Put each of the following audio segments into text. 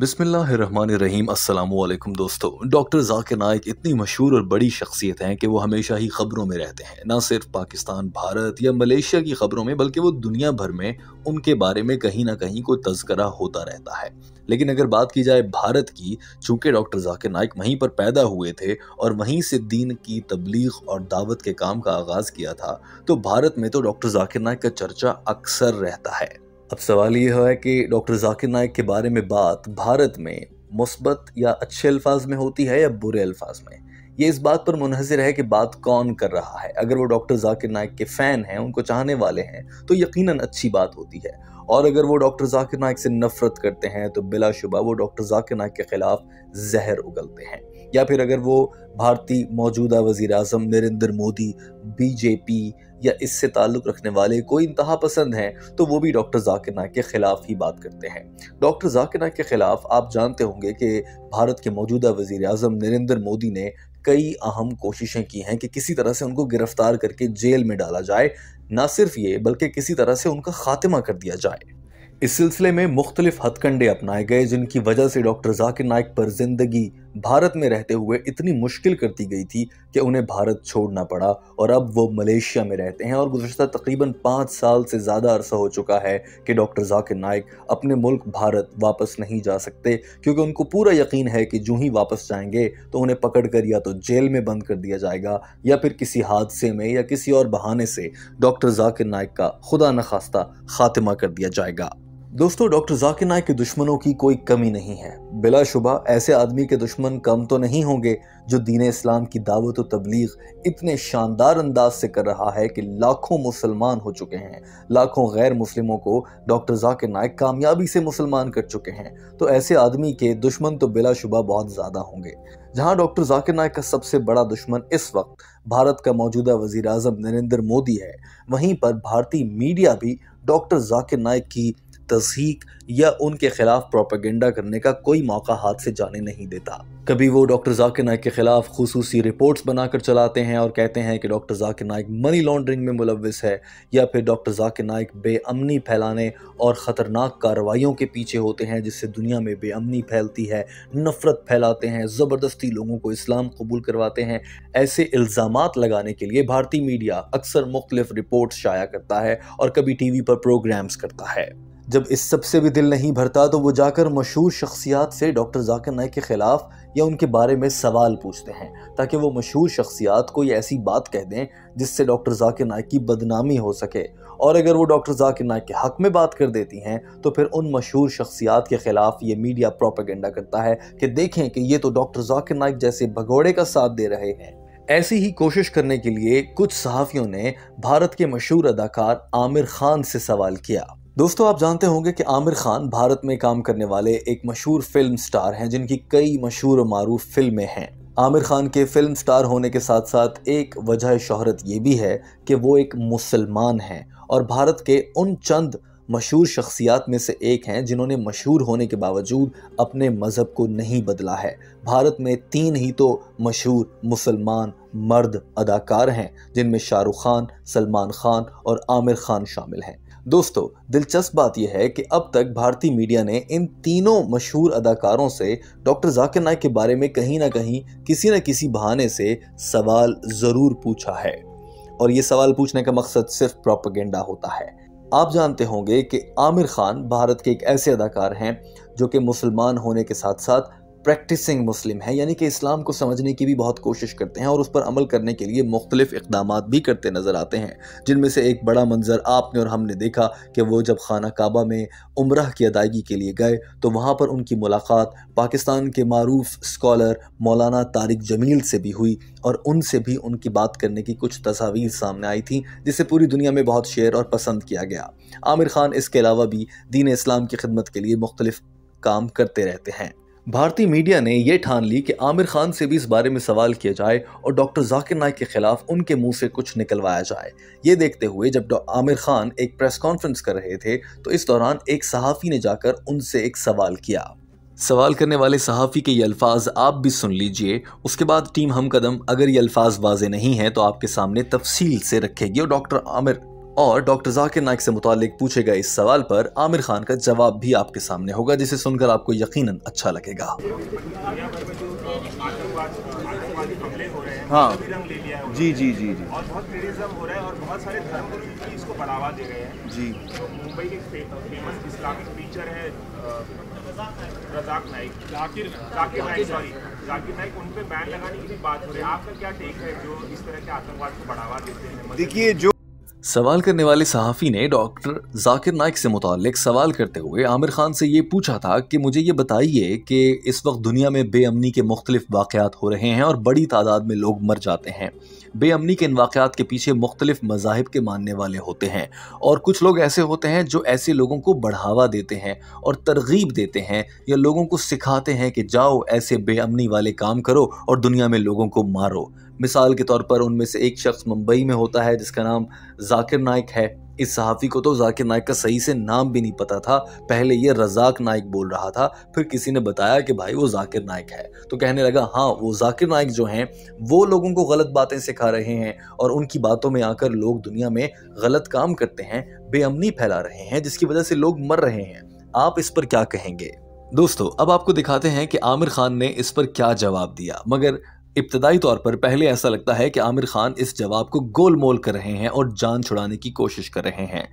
बिसमीम अल्लाम दोस्तों डॉक्टर जाकिर नाइक इतनी मशहूर और बड़ी शख्सियत हैं कि वो हमेशा ही ख़बरों में रहते हैं ना सिर्फ पाकिस्तान भारत या मलेशिया की ख़बरों में बल्कि वो दुनिया भर में उनके बारे में कहीं ना कहीं कोई तस्करा होता रहता है लेकिन अगर बात की जाए भारत की चूँकि डॉक्टर जाकिर नाइक वहीं पर पैदा हुए थे और वहीं से दीन की तबलीग और दावत के काम का आगाज़ किया था तो भारत में तो डॉक्टर जाकिर नाइक का चर्चा अक्सर रहता है अब सवाल यह है कि डॉक्टर जाकिर नायक के बारे में बात भारत में मुस्बत या अच्छे अल्फाज में होती है या बुरे अल्फाज में ये इस बात पर मुनहसर है कि बात कौन कर रहा है अगर वो डॉक्टर जाकिर नायक के फ़ैन हैं उनको चाहने वाले हैं तो यकीनन अच्छी बात होती है और अगर वो डॉक्टर जाकिर नायक से नफरत करते हैं तो बिलाशुबा वो डॉक्टर जाकिर नायक के ख़िलाफ़ जहर उगलते हैं या फिर अगर वो भारतीय मौजूदा वजीर अजम नरेंद्र मोदी बीजेपी या इससे ताल्लुक़ रखने वाले कोई इंतहा पसंद हैं तो वो भी डॉक्टर जाकिर नायक के ख़िलाफ़ ही बात करते हैं डॉक्टर जाकिर नाक के ख़िलाफ़ आप जानते होंगे कि भारत के मौजूदा वजीर अजम नरेंद्र मोदी ने कई अहम कोशिशें की हैं कि किसी तरह से उनको गिरफ़्तार करके जेल में डाला जाए ना सिर्फ ये बल्कि किसी तरह से उनका खात्मा कर दिया जाए इस सिलसिले में मुख्तलिफ हथकंडे अपनाए गए जिनकी वजह से डॉक्टर जाकिर नाइक पर जिंदगी भारत में रहते हुए इतनी मुश्किल करती गई थी कि उन्हें भारत छोड़ना पड़ा और अब वो मलेशिया में रहते हैं और गुजशत तकरीबन पाँच साल से ज़्यादा अरसा हो चुका है कि डॉक्टर जाकिर नायक अपने मुल्क भारत वापस नहीं जा सकते क्योंकि उनको पूरा यकीन है कि जूँ ही वापस जाएंगे तो उन्हें पकड़ कर या तो जेल में बंद कर दिया जाएगा या फिर किसी हादसे में या किसी और बहाने से डॉक्टर जाकिर नायक का खुदा नखास्ता खात्मा कर दिया जाएगा दोस्तों डॉक्टर जाकिर नायक के दुश्मनों की कोई कमी नहीं है बिलाशुबा ऐसे आदमी के दुश्मन कम तो नहीं होंगे जो दीन इस्लाम की दावत व तबलीग इतने शानदार अंदाज से कर रहा है कि लाखों मुसलमान हो चुके हैं लाखों गैर मुस्लिमों को डॉक्टर जाकिर नायक कामयाबी से मुसलमान कर चुके हैं तो ऐसे आदमी के दुश्मन तो बिलाशुबा बहुत ज़्यादा होंगे जहाँ डॉक्टर जाकिर नायक का सबसे बड़ा दुश्मन इस वक्त भारत का मौजूदा वजीर अजम नरेंद्र मोदी है वहीं पर भारतीय मीडिया भी डॉक्टर जाकिर नायक की तजहीक या उनके खिलाफ प्रोपेगेंडा करने का कोई मौका हाथ से जाने नहीं देता कभी वो डॉक्टर जाकिर नायक के खिलाफ खसूसी रिपोर्ट्स बनाकर चलाते हैं और कहते हैं कि doctor Zakir Naik money laundering में मुलविस है या फिर डॉक्टर जाकिर नायक बेअमनी फैलाने और ख़तरनाक कार्रवाइयों के पीछे होते हैं जिससे दुनिया में बेअमनी फैलती है नफ़रत फैलाते हैं ज़बरदस्ती लोगों को इस्लाम कबूल करवाते हैं ऐसे इल्ज़ाम लगाने के लिए भारतीय मीडिया अक्सर मुख्तलिफ रिपोर्ट्स शाया करता है और कभी टी वी पर प्रोग्राम्स करता है जब इस सब से भी दिल नहीं भरता तो वो जाकर मशहूर शख्सियात से डॉक्टर जाकिर नायक के ख़िलाफ़ या उनके बारे में सवाल पूछते हैं ताकि वो मशहूर शख्सियात कोई ऐसी बात कह दें जिससे डॉक्टर जाकिर नायक की बदनामी हो सके और अगर वो डॉक्टर जाकिर नायक के हक़ में बात कर देती हैं तो फिर उन मशहूर शख्सियात के ख़िलाफ़ ये मीडिया प्रोपागेंडा करता है कि देखें कि ये तो डॉक्टर जाकिर नायक जैसे भगोड़े का साथ दे रहे हैं ऐसी ही कोशिश करने के लिए कुछ सहाफ़ियों ने भारत के मशहूर अदाकार आमिर खान से सवाल किया दोस्तों आप जानते होंगे कि आमिर खान भारत में काम करने वाले एक मशहूर फिल्म स्टार हैं जिनकी कई मशहूर और फिल्में हैं आमिर खान के फिल्म स्टार होने के साथ साथ एक वजह शहरत ये भी है कि वो एक मुसलमान हैं और भारत के उन चंद मशहूर शख्सियात में से एक हैं जिन्होंने मशहूर होने के बावजूद अपने मज़हब को नहीं बदला है भारत में तीन ही तो मशहूर मुसलमान मर्द अदाकार हैं जिनमें शाहरुख खान सलमान खान और आमिर खान शामिल हैं दोस्तों दिलचस्प बात यह है कि अब तक भारतीय मीडिया ने इन तीनों मशहूर अदाकारों से डॉक्टर जाकिर नायक के बारे में कहीं ना कहीं किसी न किसी बहाने से सवाल ज़रूर पूछा है और ये सवाल पूछने का मकसद सिर्फ प्रोपगेंडा होता है आप जानते होंगे कि आमिर खान भारत के एक ऐसे अदाकार हैं जो कि मुसलमान होने के साथ साथ प्रैक्टिसिंग मुस्लिम है यानी कि इस्लाम को समझने की भी बहुत कोशिश करते हैं और उस पर अमल करने के लिए मुख्तलिफ़ इकदाम भी करते नज़र आते हैं जिनमें से एक बड़ा मंजर आपने और हमने देखा कि वो जब खाना काबा में उम्र की अदायगी के लिए गए तो वहाँ पर उनकी मुलाकात पाकिस्तान के मरूफ स्कॉलर मौलाना तारिक जमील से भी हुई और उनसे भी उनकी बात करने की कुछ तस्वीर सामने आई थी जिसे पूरी दुनिया में बहुत शेयर और पसंद किया गया आमिर खान इसके अलावा भी दीन इस्लाम की खिदमत के लिए मुख्तलिफ़ काम करते रहते हैं भारतीय मीडिया ने यह ठान ली कि आमिर खान से भी इस बारे में सवाल किया जाए और डॉक्टर जाकिर नाइक के खिलाफ उनके मुंह से कुछ निकलवाया जाए ये देखते हुए जब आमिर खान एक प्रेस कॉन्फ्रेंस कर रहे थे तो इस दौरान एक सहाफ़ी ने जाकर उनसे एक सवाल किया सवाल करने वाले सहाफ़ी के ये अल्फाज आप भी सुन लीजिए उसके बाद टीम हम कदम अगर ये अल्फाज वाजे नहीं हैं तो आपके सामने तफसील से रखेगी और डॉक्टर आमिर और डॉक्टर जाकिर नाइक से मुतालिक पूछे गए इस सवाल पर आमिर खान का जवाब भी आपके सामने होगा जिसे सुनकर आपको यकीनन अच्छा लगेगा हाँ जी जी जी जी और बहुत हो रहा है और बहुत सारे भी इसको बढ़ावा दे रहे हैं जी तो मुंबई के फेमस इस्लामिक टीचर है रजाक नाइक जाकिर जाकिर नाइक सॉरी जाकिर नाइक उन पर बैन लगाने की भी बात हो रही है आपका क्या टेक है जो इस तरह के आतंकवाद को बढ़ावा देते हैं देखिए जो सवाल करने वाले सहाफ़ी ने डॉक्टर जाकिर नाइक से मुतल सवाल करते हुए आमिर खान से ये पूछा था कि मुझे ये बताइए कि इस वक्त दुनिया में बेअमनी के मुख्तलिफ वाक़ात हो रहे हैं और बड़ी तादाद में लोग मर जाते हैं बेअमनी के इन वाक़ात के पीछे मुख्तलिफ मजाहब के मानने वाले होते हैं और कुछ लोग ऐसे होते हैं जो ऐसे लोगों को बढ़ावा देते हैं और तरगीब देते हैं या लोगों को सिखाते हैं कि जाओ ऐसे बेअमनी वाले काम करो और दुनिया में लोगों को मारो मिसाल के तौर पर उनमें से एक शख्स मुंबई में होता है जिसका नाम जाकिर नाइक है इस सहाफ़ी को तो जाकिर नाइक का सही से नाम भी नहीं पता था पहले ये रजाक नाइक बोल रहा था फिर किसी ने बताया कि भाई वो जाकिर नाइक है तो कहने लगा हाँ वो जाकिर नाइक जो हैं वो लोगों को गलत बातें सिखा रहे हैं और उनकी बातों में आकर लोग दुनिया में गलत काम करते हैं बेअमनी फैला रहे हैं जिसकी वजह से लोग मर रहे हैं आप इस पर क्या कहेंगे दोस्तों अब आपको दिखाते हैं कि आमिर खान ने इस पर क्या जवाब दिया मगर इब्तदाई तौर पर पहले ऐसा लगता है कि आमिर खान इस जवाब को गोल मोल कर रहे हैं और जान छुड़ाने की कोशिश कर रहे हैं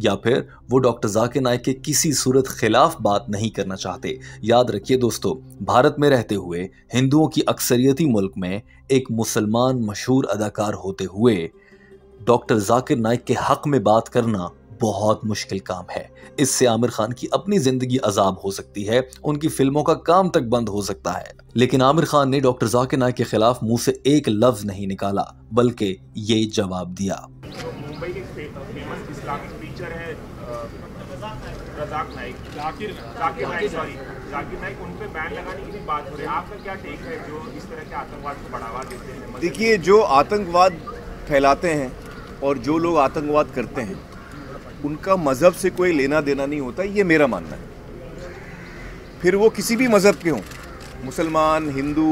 या फिर वो डॉक्टर जाके नायक के किसी सूरत खिलाफ बात नहीं करना चाहते याद रखिए दोस्तों भारत में रहते हुए हिंदुओं की अक्सरियती मुल्क में एक मुसलमान मशहूर अदाकार होते हुए डॉक्टर जाकिर नायक के हक में बात करना बहुत मुश्किल काम है इससे आमिर खान की अपनी जिंदगी अजाब हो सकती है उनकी फिल्मों का काम तक बंद हो सकता है लेकिन आमिर खान ने डॉक्टर जाके नायक के खिलाफ मुंह से एक लफ्ज नहीं निकाला बल्कि ये जवाब दिया देखिए जो आतंकवाद फैलाते हैं और जो लोग आतंकवाद करते हैं उनका मज़हब से कोई लेना देना नहीं होता ये मेरा मानना है फिर वो किसी भी मज़हब के हों मुसलमान हिंदू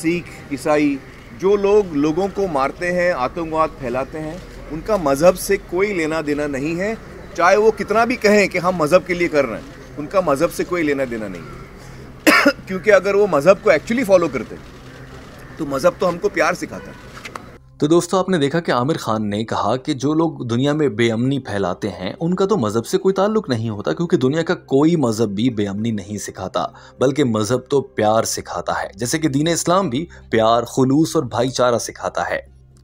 सिख ईसाई जो लोग लोगों को मारते हैं आतंकवाद फैलाते हैं उनका मज़हब से कोई लेना देना नहीं है चाहे वो कितना भी कहें कि हम मज़हब के लिए कर रहे हैं उनका मज़हब से कोई लेना देना नहीं है क्योंकि अगर वो मज़हब को एक्चुअली फॉलो करते तो मज़हब तो हमको प्यार सिखाता है तो दोस्तों आपने देखा कि आमिर खान ने कहा कि जो लोग दुनिया में बेअमनी फैलाते हैं उनका तो मज़हब से कोई ताल्लुक नहीं होता क्योंकि दुनिया का कोई मज़हब भी बेअमनी नहीं सिखाता बल्कि मज़हब तो प्यार सिखाता है जैसे कि दीन इस्लाम भी प्यार खुलूस और भाईचारा सिखाता है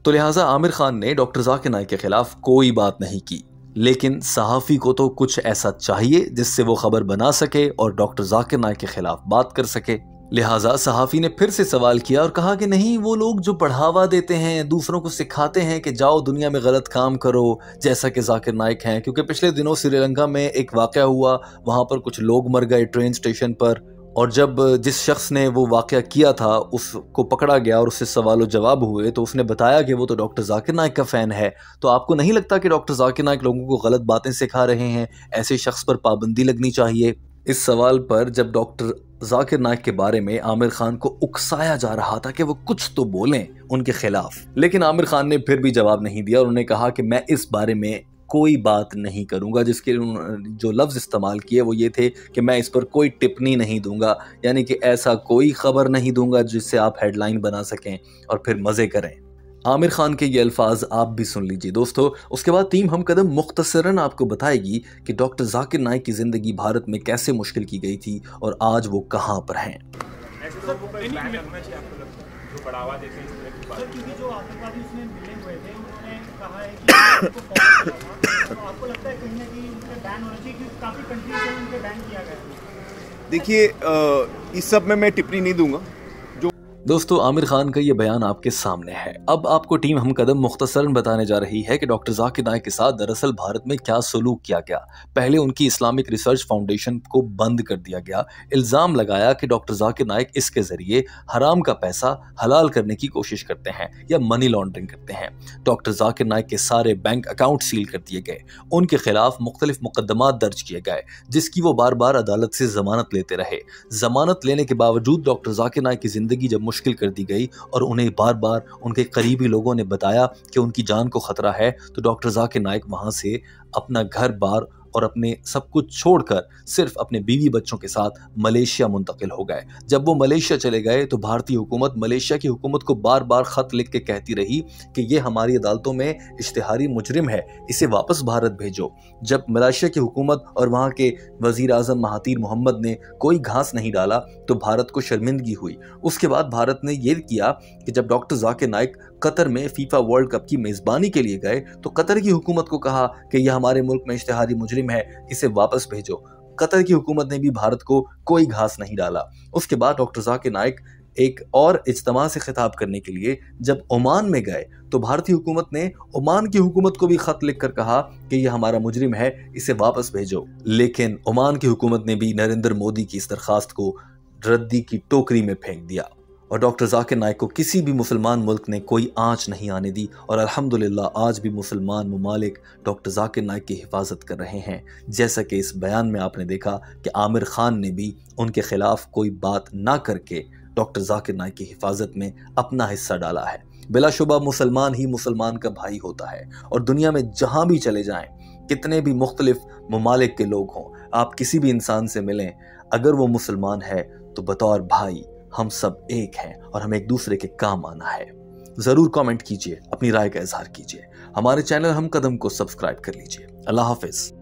तो लिहाजा आमिर खान ने डॉक्टर जाकिर नायक के खिलाफ कोई बात नहीं की लेकिन सहाफ़ी को तो कुछ ऐसा चाहिए जिससे वो खबर बना सके और डॉक्टर जाकिर नायक के खिलाफ बात कर सके लिहाजा सहाफ़ी ने फिर से सवाल किया और कहा कि नहीं वो लोग जो बढ़ावा देते हैं दूसरों को सिखाते हैं कि जाओ दुनिया में गलत काम करो जैसा कि जाकिर नाइक हैं क्योंकि पिछले दिनों श्रीलंका में एक वाक़ हुआ वहाँ पर कुछ लोग मर गए ट्रेन स्टेशन पर और जब जिस शख्स ने वो वाक़ किया था उसको पकड़ा गया और उससे सवाल जवाब हुए तो उसने बताया कि वो तो डॉक्टर जाकिर नायक का फ़ैन है तो आपको नहीं लगता कि डॉक्टर जाकिर नायक लोगों को गलत बातें सिखा रहे हैं ऐसे शख्स पर पाबंदी लगनी चाहिए इस सवाल पर जब डॉक्टर जाकिर नायक के बारे में आमिर खान को उकसाया जा रहा था कि वो कुछ तो बोलें उनके खिलाफ लेकिन आमिर खान ने फिर भी जवाब नहीं दिया और उन्होंने कहा कि मैं इस बारे में कोई बात नहीं करूंगा जिसके जो लफ्ज़ इस्तेमाल किए वो ये थे कि मैं इस पर कोई टिप्पणी नहीं दूंगा यानी कि ऐसा कोई खबर नहीं दूंगा जिससे आप हेडलाइन बना सकें और फिर मज़े करें आमिर खान के ये अल्फाज आप भी सुन लीजिए दोस्तों उसके बाद टीम हम कदम मुख्तसरन आपको बताएगी कि डॉक्टर जाकिर नाइक की ज़िंदगी भारत में कैसे मुश्किल की गई थी और आज वो कहाँ पर हैं देखिए इस सब में मैं टिप्पणी नहीं दूंगा दोस्तों आमिर खान का ये बयान आपके सामने है अब आपको टीम हम कदम मुख्तर बताने जा रही है कि डॉक्टर जाकिर नायक के साथ दरअसल भारत में क्या सलूक किया गया पहले उनकी इस्लामिक रिसर्च फाउंडेशन को बंद कर दिया गया इल्ज़ाम लगाया कि डॉक्टर जाकिर नायक इसके ज़रिए हराम का पैसा हलाल करने की कोशिश करते हैं या मनी लॉन्ड्रिंग करते हैं डॉक्टर जाकिर नायक के सारे बैंक अकाउंट सील कर दिए गए उनके खिलाफ मुख्तलिफ मुकदमा दर्ज किए गए जिसकी वो बार बार अदालत से जमानत लेते रहे जमानत लेने के बावजूद डॉक्टर जाकिर नायक की जिंदगी जब मुश्किल कर दी गई और उन्हें बार बार उनके करीबी लोगों ने बताया कि उनकी जान को ख़तरा है तो डॉक्टर जाके नायक वहाँ से अपना घर बार और अपने सब कुछ छोड़कर सिर्फ अपने बीवी बच्चों के साथ मलेशिया मुंतकिल हो गए जब वो मलेशिया चले गए तो भारतीय हुकूमत मलेशिया की हुकूमत को बार बार ख़त लिख के कहती रही कि ये हमारी अदालतों में इश्तहारी मुजरिम है इसे वापस भारत भेजो जब मलेशिया की हुकूमत और वहाँ के वज़ी अजम महातिर मोहम्मद ने कोई घास नहीं डाला तो भारत को शर्मिंदगी हुई उसके बाद भारत ने यह किया कि जब डॉक्टर जाकिर नायक कतर में फीफा वर्ल्ड कप की मेज़बानी के लिए गए तो कतर की हुकूमत को कहा कि यह हमारे मुल्क में इश्तहारी मुजरिम है इसे वापस भेजो कतर की हुकूमत ने भी भारत को कोई घास नहीं डाला उसके बाद डॉक्टर जाके नायक एक और इज्तम से खिताब करने के लिए जब ओमान में गए तो भारतीय हुकूमत ने ओमान की हुकूमत को भी ख़त लिख कर कहा कि यह हमारा मुजरिम है इसे वापस भेजो लेकिन ओमान की हुकूमत ने भी नरेंद्र मोदी की इस दरख्वास्त को रद्दी की टोकरी में फेंक दिया और डॉक्टर जाकिर नायक को किसी भी मुसलमान मुल्क ने कोई आँच नहीं आने दी और अल्हम्दुलिल्लाह आज भी मुसलमान ममालिक डॉक्टर जाकिर नायक की हिफाजत कर रहे हैं जैसा कि इस बयान में आपने देखा कि आमिर खान ने भी उनके ख़िलाफ़ कोई बात ना करके डॉक्टर जाकिर नायक की हिफाजत में अपना हिस्सा डाला है बिलाशुबा मुसलमान ही मुसलमान का भाई होता है और दुनिया में जहाँ भी चले जाएँ कितने भी मुख्तलिफ ममालिक के लोग हों आप किसी भी इंसान से मिलें अगर वो मुसलमान है तो बतौर भाई हम सब एक हैं और हमें एक दूसरे के काम आना है ज़रूर कमेंट कीजिए अपनी राय का इजहार कीजिए हमारे चैनल हम कदम को सब्सक्राइब कर लीजिए अल्लाह हाफिज़